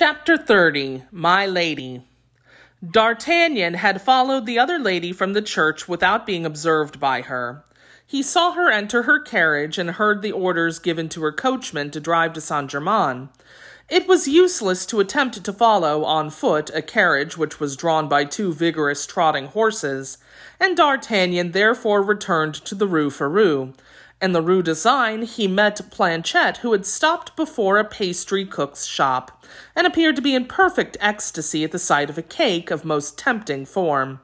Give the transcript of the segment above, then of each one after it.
Chapter 30 My Lady D'Artagnan had followed the other lady from the church without being observed by her. He saw her enter her carriage and heard the orders given to her coachman to drive to Saint Germain. It was useless to attempt to follow on foot a carriage which was drawn by two vigorous trotting horses, and D'Artagnan therefore returned to the Rue Ferou, in the Rue de he met Planchette, who had stopped before a pastry cook's shop, and appeared to be in perfect ecstasy at the sight of a cake of most tempting form.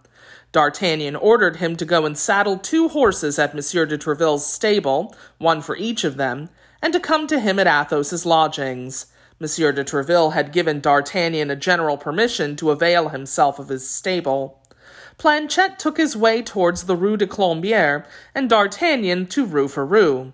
D'Artagnan ordered him to go and saddle two horses at Monsieur de Treville's stable, one for each of them, and to come to him at Athos's lodgings. Monsieur de Treville had given D'Artagnan a general permission to avail himself of his stable. Planchet took his way towards the Rue de Colombière, and D'Artagnan to Rue Ferou.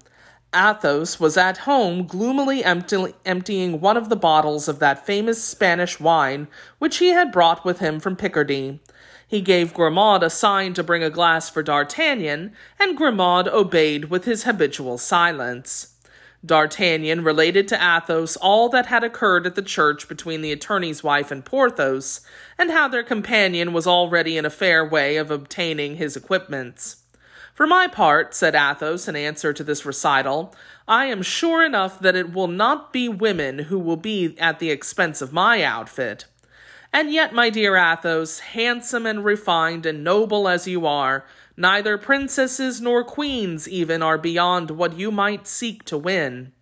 Athos was at home gloomily empty emptying one of the bottles of that famous Spanish wine which he had brought with him from Picardy. He gave Grimaud a sign to bring a glass for D'Artagnan, and Grimaud obeyed with his habitual silence. D'Artagnan related to Athos all that had occurred at the church between the attorney's wife and Porthos, and how their companion was already in a fair way of obtaining his equipments. For my part, said Athos in answer to this recital, I am sure enough that it will not be women who will be at the expense of my outfit. And yet, my dear Athos, handsome and refined and noble as you are, Neither princesses nor queens even are beyond what you might seek to win.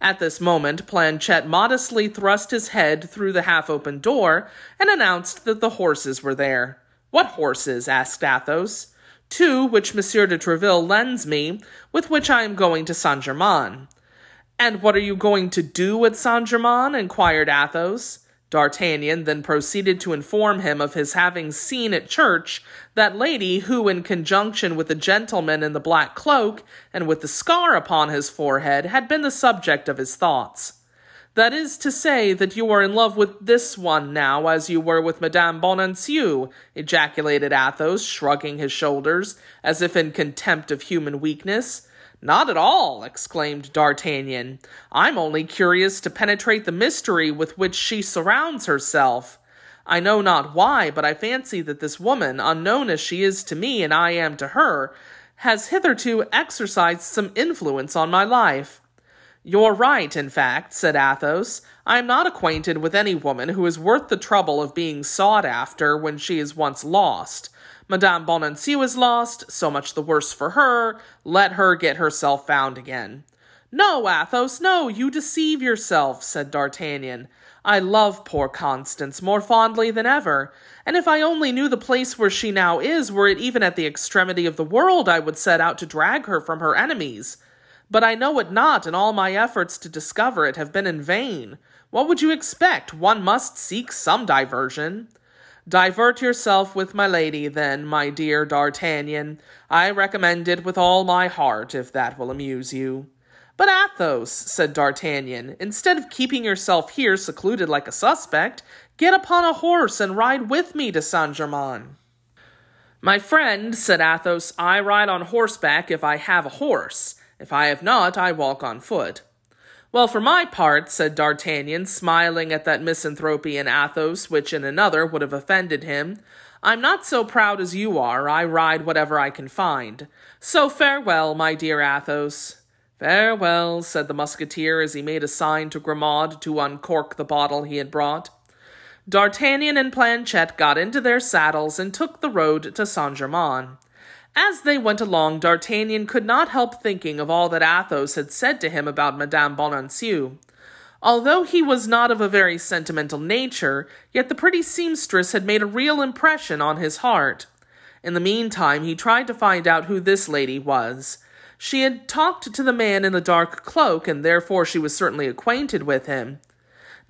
At this moment, Planchette modestly thrust his head through the half-open door and announced that the horses were there. What horses? asked Athos. Two which Monsieur de Treville lends me, with which I am going to Saint-Germain. And what are you going to do at Saint-Germain? inquired Athos. D'Artagnan then proceeded to inform him of his having seen at church that lady who, in conjunction with the gentleman in the black cloak and with the scar upon his forehead, had been the subject of his thoughts. That is to say, that you are in love with this one now as you were with Madame Bonancieux, ejaculated Athos, shrugging his shoulders, as if in contempt of human weakness. Not at all, exclaimed D'Artagnan. I'm only curious to penetrate the mystery with which she surrounds herself. I know not why, but I fancy that this woman, unknown as she is to me and I am to her, has hitherto exercised some influence on my life. You're right, in fact, said Athos. I am not acquainted with any woman who is worth the trouble of being sought after when she is once lost. Madame Bonancieux was lost, so much the worse for her. Let her get herself found again. No, Athos, no, you deceive yourself, said D'Artagnan. I love poor Constance more fondly than ever, and if I only knew the place where she now is, were it even at the extremity of the world, I would set out to drag her from her enemies. But I know it not, and all my efforts to discover it have been in vain. What would you expect? One must seek some diversion. Divert yourself with my lady, then, my dear D'Artagnan. I recommend it with all my heart, if that will amuse you. But Athos, said D'Artagnan, instead of keeping yourself here secluded like a suspect, get upon a horse and ride with me to Saint Germain. My friend, said Athos, I ride on horseback if I have a horse. If I have not, I walk on foot. Well, for my part, said D'Artagnan, smiling at that misanthropy in Athos, which in another would have offended him, I'm not so proud as you are. I ride whatever I can find. So farewell, my dear Athos. Farewell, said the musketeer as he made a sign to Grimaud to uncork the bottle he had brought. D'Artagnan and Planchet got into their saddles and took the road to Saint Germain. As they went along, D'Artagnan could not help thinking of all that Athos had said to him about Madame Bonancieux. Although he was not of a very sentimental nature, yet the pretty seamstress had made a real impression on his heart. In the meantime, he tried to find out who this lady was. She had talked to the man in the dark cloak, and therefore she was certainly acquainted with him.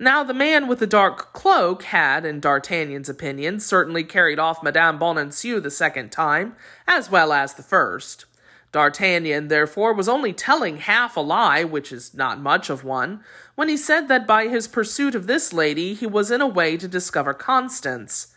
Now, the man with the dark cloak had, in D'Artagnan's opinion, certainly carried off Madame Bonancieux the second time, as well as the first. D'Artagnan, therefore, was only telling half a lie, which is not much of one, when he said that by his pursuit of this lady he was in a way to discover Constance.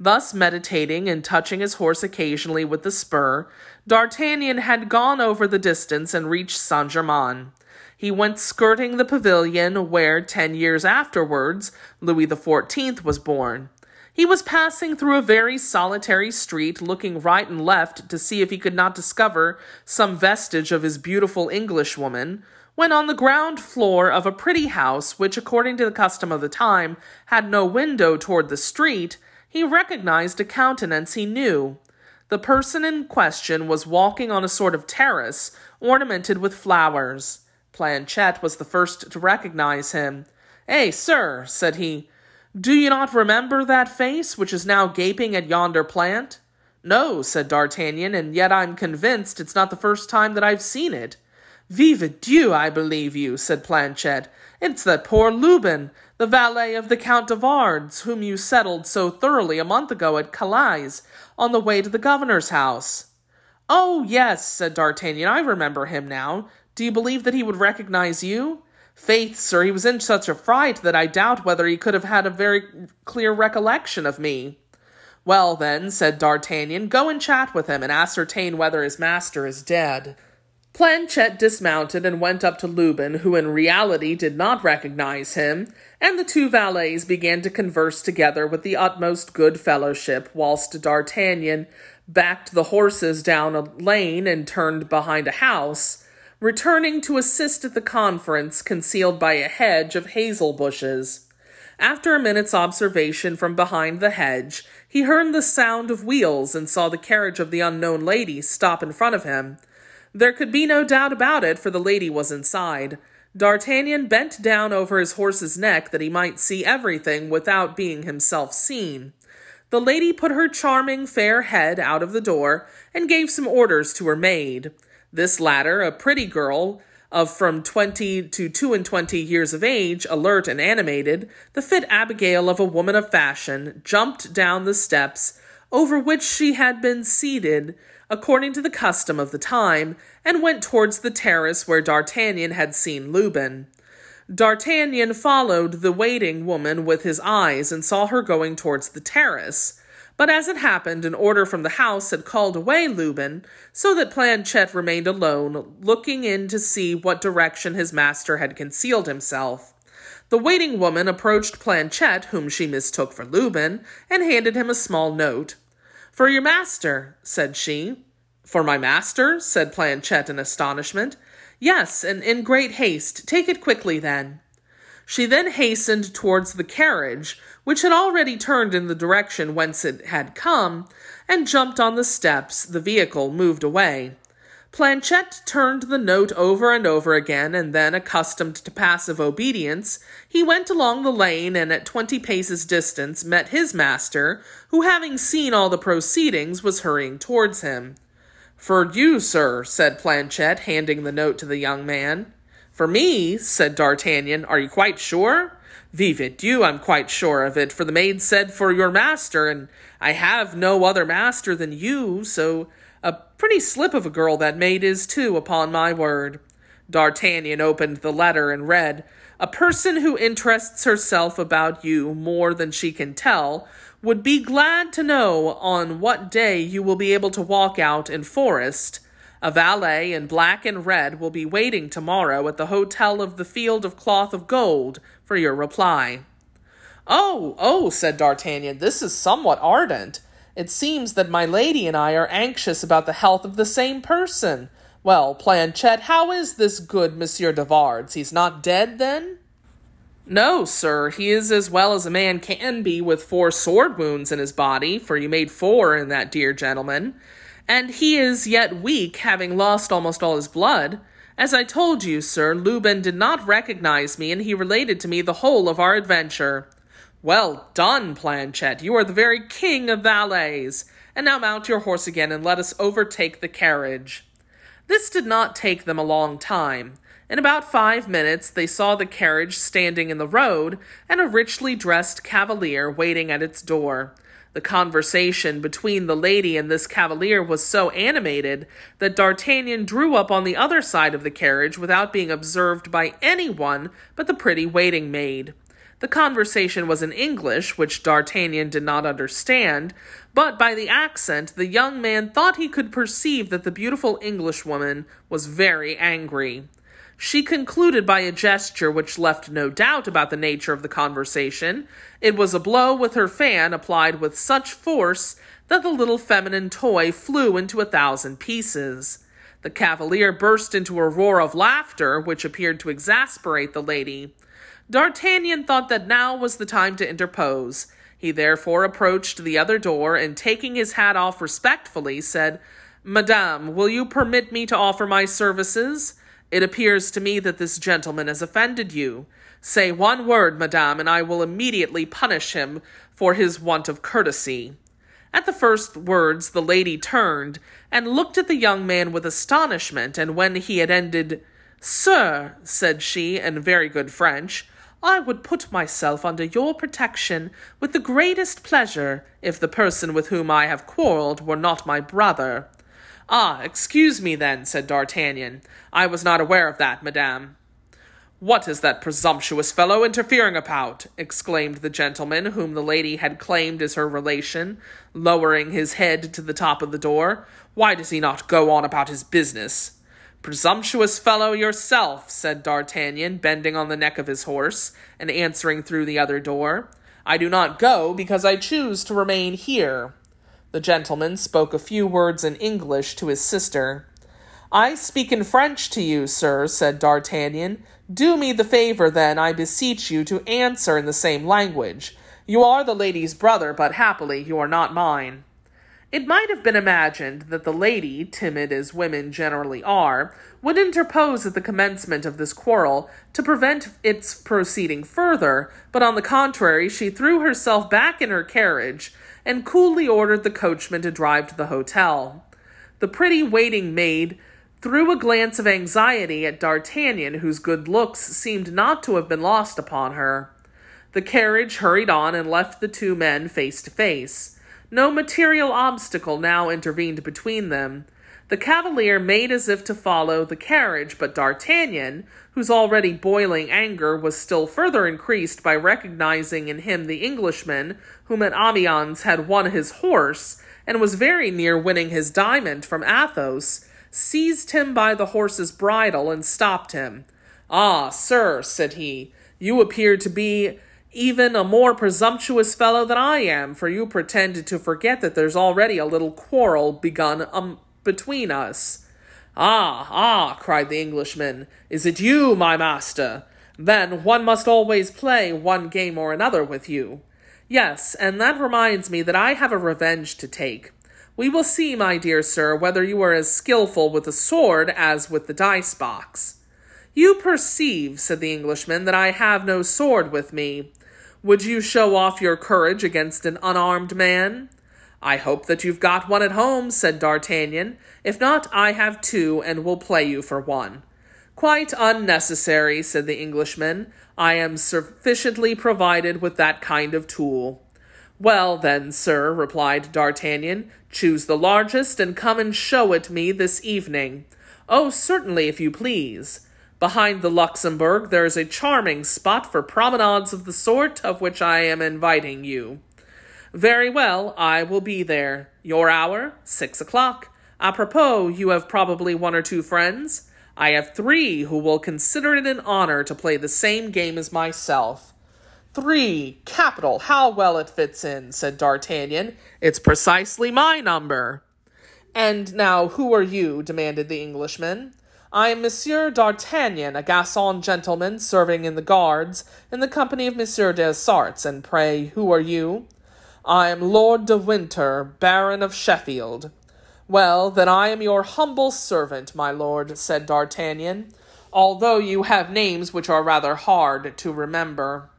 Thus, meditating and touching his horse occasionally with the spur, D'Artagnan had gone over the distance and reached Saint Germain. He went skirting the pavilion where, ten years afterwards, Louis the Fourteenth was born. He was passing through a very solitary street, looking right and left to see if he could not discover some vestige of his beautiful Englishwoman, when on the ground floor of a pretty house, which, according to the custom of the time, had no window toward the street, he recognized a countenance he knew. The person in question was walking on a sort of terrace ornamented with flowers. Planchette was the first to recognize him. "'Hey, sir,' said he, "'do you not remember that face which is now gaping at yonder plant?' "'No,' said D'Artagnan, "'and yet I'm convinced it's not the first time that I've seen it.' "'Vive Dieu, I believe you,' said Planchette. It's that poor Lubin, the valet of the Count of Ards, whom you settled so thoroughly a month ago at Calais, on the way to the governor's house. Oh, yes, said D'Artagnan, I remember him now. Do you believe that he would recognize you? Faith, sir, he was in such a fright that I doubt whether he could have had a very clear recollection of me. Well, then, said D'Artagnan, go and chat with him and ascertain whether his master is dead. Planchette dismounted and went up to Lubin, who in reality did not recognize him, and the two valets began to converse together with the utmost good fellowship, whilst D'Artagnan backed the horses down a lane and turned behind a house, returning to assist at the conference concealed by a hedge of hazel bushes. After a minute's observation from behind the hedge, he heard the sound of wheels and saw the carriage of the unknown lady stop in front of him. There could be no doubt about it, for the lady was inside. D'Artagnan bent down over his horse's neck that he might see everything without being himself seen. The lady put her charming fair head out of the door and gave some orders to her maid. This latter, a pretty girl of from twenty to two and twenty years of age, alert and animated, the fit Abigail of a woman of fashion, jumped down the steps over which she had been seated according to the custom of the time, and went towards the terrace where D'Artagnan had seen Lubin. D'Artagnan followed the waiting woman with his eyes and saw her going towards the terrace. But as it happened, an order from the house had called away Lubin, so that Planchette remained alone, looking in to see what direction his master had concealed himself. The waiting woman approached Planchette, whom she mistook for Lubin, and handed him a small note. For your master, said she. For my master, said Planchet in astonishment. Yes, and in great haste. Take it quickly, then. She then hastened towards the carriage, which had already turned in the direction whence it had come, and jumped on the steps. The vehicle moved away. Planchette turned the note over and over again, and then, accustomed to passive obedience, he went along the lane and at twenty paces distance met his master, who, having seen all the proceedings, was hurrying towards him. For you, sir, said Planchette, handing the note to the young man. For me, said D'Artagnan, are you quite sure? Vive Dieu, I'm quite sure of it, for the maid said for your master, and I have no other master than you, so Pretty slip of a girl that maid is, too, upon my word. D'Artagnan opened the letter and read, A person who interests herself about you more than she can tell would be glad to know on what day you will be able to walk out in forest. A valet in black and red will be waiting tomorrow at the Hotel of the Field of Cloth of Gold for your reply. Oh, oh, said D'Artagnan, this is somewhat ardent. It seems that my lady and I are anxious about the health of the same person. Well, Planchette, how is this good Monsieur de Vards? He's not dead, then? No, sir, he is as well as a man can be with four sword wounds in his body, for you made four in that dear gentleman. And he is yet weak, having lost almost all his blood. As I told you, sir, Lubin did not recognize me, and he related to me the whole of our adventure. Well done, Planchet. You are the very king of valets. And now mount your horse again and let us overtake the carriage. This did not take them a long time. In about five minutes, they saw the carriage standing in the road and a richly dressed cavalier waiting at its door. The conversation between the lady and this cavalier was so animated that D'Artagnan drew up on the other side of the carriage without being observed by anyone but the pretty waiting maid. The conversation was in English, which D'Artagnan did not understand, but by the accent the young man thought he could perceive that the beautiful Englishwoman was very angry. She concluded by a gesture which left no doubt about the nature of the conversation. It was a blow with her fan applied with such force that the little feminine toy flew into a thousand pieces. The cavalier burst into a roar of laughter, which appeared to exasperate the lady. D'Artagnan thought that now was the time to interpose. He therefore approached the other door and, taking his hat off respectfully, said, Madame, will you permit me to offer my services? It appears to me that this gentleman has offended you. Say one word, madame, and I will immediately punish him for his want of courtesy. At the first words, the lady turned and looked at the young man with astonishment, and when he had ended, Sir, said she in very good French, I would put myself under your protection with the greatest pleasure if the person with whom I have quarrelled were not my brother. Ah, excuse me then, said D'Artagnan. I was not aware of that, madame. What is that presumptuous fellow interfering about? exclaimed the gentleman whom the lady had claimed as her relation, lowering his head to the top of the door. Why does he not go on about his business? Presumptuous fellow yourself, said D'Artagnan, bending on the neck of his horse and answering through the other door. I do not go because I choose to remain here. The gentleman spoke a few words in English to his sister. I speak in French to you, sir, said D'Artagnan. Do me the favor, then, I beseech you, to answer in the same language. You are the lady's brother, but happily you are not mine. It might have been imagined that the lady, timid as women generally are, would interpose at the commencement of this quarrel to prevent its proceeding further, but on the contrary, she threw herself back in her carriage and coolly ordered the coachman to drive to the hotel. The pretty waiting maid threw a glance of anxiety at D'Artagnan, whose good looks seemed not to have been lost upon her. The carriage hurried on and left the two men face to face. No material obstacle now intervened between them. The cavalier made as if to follow the carriage, but D'Artagnan, whose already boiling anger was still further increased by recognizing in him the Englishman whom at Amiens had won his horse and was very near winning his diamond from Athos, seized him by the horse's bridle and stopped him. Ah, sir, said he, you appear to be even a more presumptuous fellow than I am, for you pretend to forget that there's already a little quarrel begun um, between us. Ah, ah, cried the Englishman, is it you, my master? Then one must always play one game or another with you. Yes, and that reminds me that I have a revenge to take. We will see, my dear sir, whether you are as skilful with the sword as with the dice box. You perceive, said the Englishman, that I have no sword with me. Would you show off your courage against an unarmed man? I hope that you've got one at home, said D'Artagnan. If not, I have two, and will play you for one. Quite unnecessary, said the Englishman. I am sufficiently provided with that kind of tool. Well, then, sir, replied D'Artagnan, choose the largest and come and show it me this evening. Oh, certainly, if you please. Behind the Luxembourg, there is a charming spot for promenades of the sort of which I am inviting you. Very well, I will be there. Your hour, six o'clock. Apropos, you have probably one or two friends. I have three who will consider it an honor to play the same game as myself. Three, capital, how well it fits in, said D'Artagnan. It's precisely my number. And now, who are you? demanded the Englishman. I am Monsieur d'Artagnan, a Gascon gentleman serving in the Guards, in the company of Monsieur Dessarts, and pray, who are you? I am Lord de Winter, Baron of Sheffield. Well, then I am your humble servant, my lord, said D'Artagnan, although you have names which are rather hard to remember.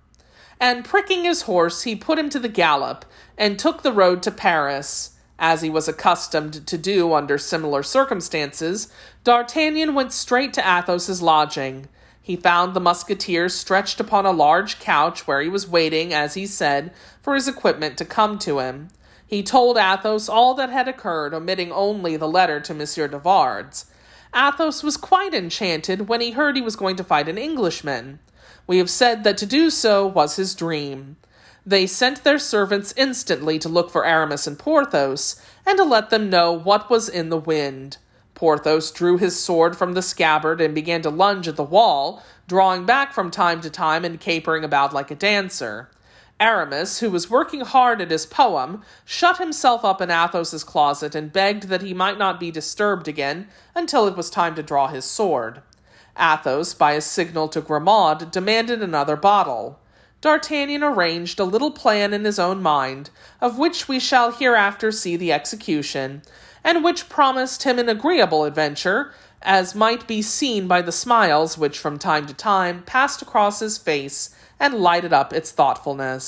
And pricking his horse, he put him to the gallop, and took the road to Paris. As he was accustomed to do under similar circumstances, D'Artagnan went straight to Athos's lodging. He found the musketeer stretched upon a large couch where he was waiting, as he said, for his equipment to come to him. He told Athos all that had occurred, omitting only the letter to Monsieur de Vardes. Athos was quite enchanted when he heard he was going to fight an Englishman. We have said that to do so was his dream. They sent their servants instantly to look for Aramis and Porthos, and to let them know what was in the wind. Porthos drew his sword from the scabbard and began to lunge at the wall, drawing back from time to time and capering about like a dancer. Aramis, who was working hard at his poem, shut himself up in Athos's closet and begged that he might not be disturbed again until it was time to draw his sword. Athos, by a signal to Grimaud, demanded another bottle. D'Artagnan arranged a little plan in his own mind, of which we shall hereafter see the execution, and which promised him an agreeable adventure, as might be seen by the smiles which from time to time passed across his face and lighted up its thoughtfulness.